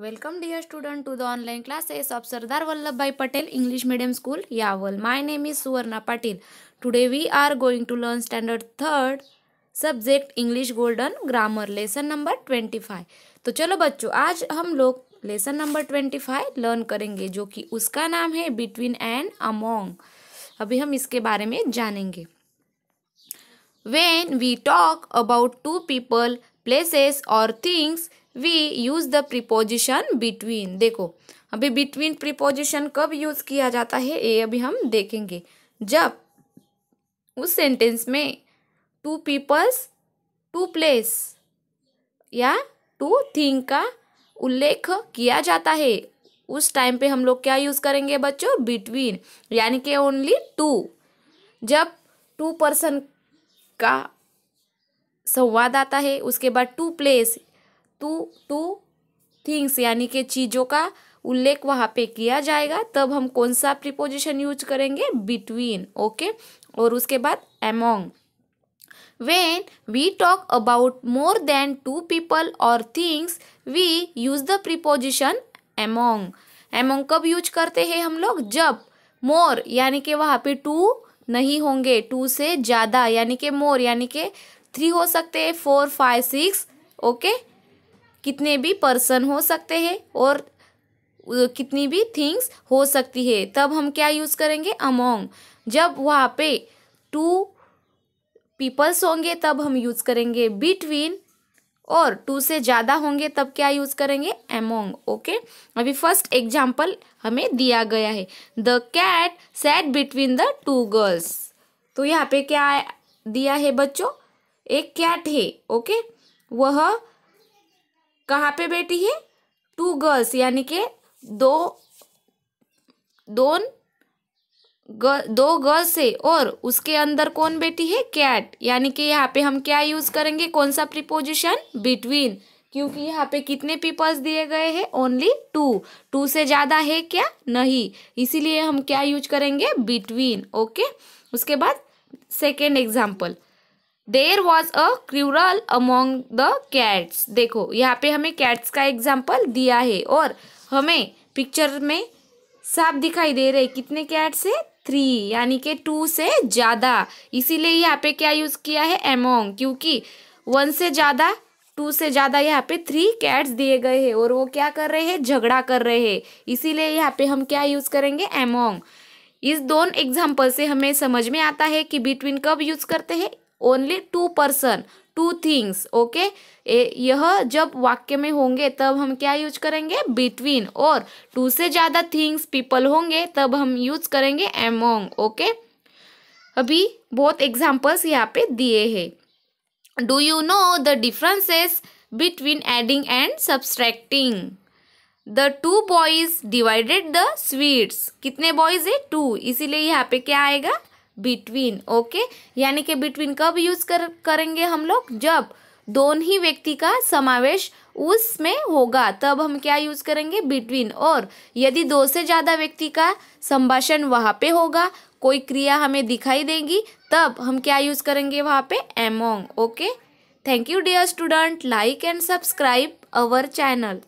welcome dear student to the online classes of Sardar Vallabh Bhai Patel English medium school Yawal my name is Suvarna Patil today we are going to learn standard third subject English golden grammar lesson number twenty five तो चलो बच्चों आज हम लोग lesson number twenty five learn करेंगे जो कि उसका नाम है बिटवीन एंड अमोंग अभी हम इसके बारे में जानेंगे when we talk about two people places और things we use the preposition between देखो अभी बिटवीन प्रिपोजिशन कब यूज किया जाता है ये अभी हम देखेंगे जब उस सेंटेंस में टू पीपल्स टू प्लेस या टू थिंग का उल्लेख किया जाता है उस टाइम पे हम लोग क्या यूज़ करेंगे बच्चों बिटवीन यानी कि ओनली टू जब टू पर्सन का संवाद आता है उसके बाद two place two two things यानी कि चीज़ों का उल्लेख वहाँ पे किया जाएगा तब हम कौन सा प्रिपोजिशन यूज करेंगे बिटवीन ओके और उसके बाद among when we talk about more than two people और things we use the preposition among among कब यूज करते हैं हम लोग जब मोर यानी कि वहाँ पे टू नहीं होंगे टू से ज़्यादा यानी कि मोर यानी कि थ्री हो सकते हैं फोर फाइव सिक्स ओके कितने भी पर्सन हो सकते हैं और कितनी भी थिंग्स हो सकती है तब हम क्या यूज़ करेंगे अमोंग जब वहाँ पे टू पीपल्स होंगे तब हम यूज़ करेंगे बिटवीन और टू से ज़्यादा होंगे तब क्या यूज़ करेंगे अमोंग ओके अभी फर्स्ट एग्जाम्पल हमें दिया गया है the cat sat between the two girls तो यहाँ पे क्या दिया है बच्चों एक कैट है ओके वह कहाँ पे बैठी है टू गर्ल्स यानी कि दो दोन गर, दो गर्ल्स है और उसके अंदर कौन बेटी है कैट यानी कि यहाँ पे हम क्या यूज़ करेंगे कौन सा प्रिपोजिशन बिटवीन क्योंकि यहाँ पे कितने पीपल्स दिए गए हैं ओनली टू टू से ज़्यादा है क्या नहीं इसीलिए हम क्या यूज करेंगे बिटवीन ओके उसके बाद second example there was a quarrel among the cats देखो यहाँ पे हमें कैट्स का एग्जाम्पल दिया है और हमें पिक्चर में साफ दिखाई दे रहे कितने कैट्स है थ्री यानी कि टू से ज़्यादा इसीलिए यहाँ पे क्या यूज़ किया है एमोंग क्योंकि वन से ज़्यादा टू से ज़्यादा यहाँ पे थ्री कैट्स दिए गए हैं और वो क्या कर रहे हैं झगड़ा कर रहे हैं इसीलिए यहाँ पे हम क्या यूज़ करेंगे एमोंग इस दोनों एग्जाम्पल से हमें समझ में आता है कि बिटवीन कब यूज़ करते हैं only two person two things okay यह जब वाक्य में होंगे तब हम क्या यूज करेंगे बिटवीन और टू से ज़्यादा थिंग्स पीपल होंगे तब हम यूज करेंगे एमोंग ओके अभी बहुत एग्जाम्पल्स यहाँ पे दिए हैं do you know the differences between adding and subtracting the two boys divided the sweets कितने बॉयज है टू इसीलिए यहाँ पे क्या आएगा बिटवीन ओके यानी कि बिटवीन कब यूज कर करेंगे हम लोग जब दोनों ही व्यक्ति का समावेश उसमें होगा तब हम क्या यूज करेंगे बिटवीन और यदि दो से ज़्यादा व्यक्ति का संभाषण वहाँ पे होगा कोई क्रिया हमें दिखाई देगी तब हम क्या यूज करेंगे वहाँ पे among okay thank you dear student like and subscribe our channel